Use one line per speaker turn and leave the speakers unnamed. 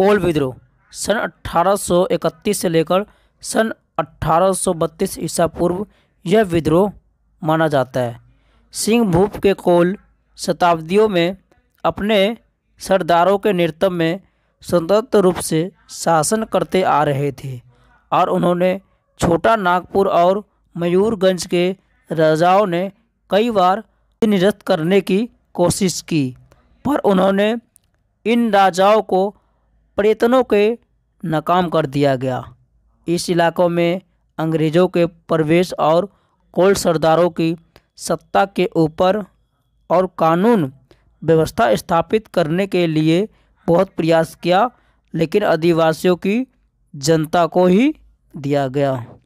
कोल विद्रोह सन 1831 से लेकर सन 1832 ईसा पूर्व यह विद्रोह माना जाता है सिंहभूप के कोल शताब्दियों में अपने सरदारों के नेतृत्व में स्वतंत्र रूप से शासन करते आ रहे थे और उन्होंने छोटा नागपुर और मयूरगंज के राजाओं ने कई बार निरस्त करने की कोशिश की पर उन्होंने इन राजाओं को प्रयत्नों के नाकाम कर दिया गया इस इलाकों में अंग्रेज़ों के प्रवेश और कोल सरदारों की सत्ता के ऊपर और कानून व्यवस्था स्थापित करने के लिए बहुत प्रयास किया लेकिन आदिवासियों की जनता को ही दिया गया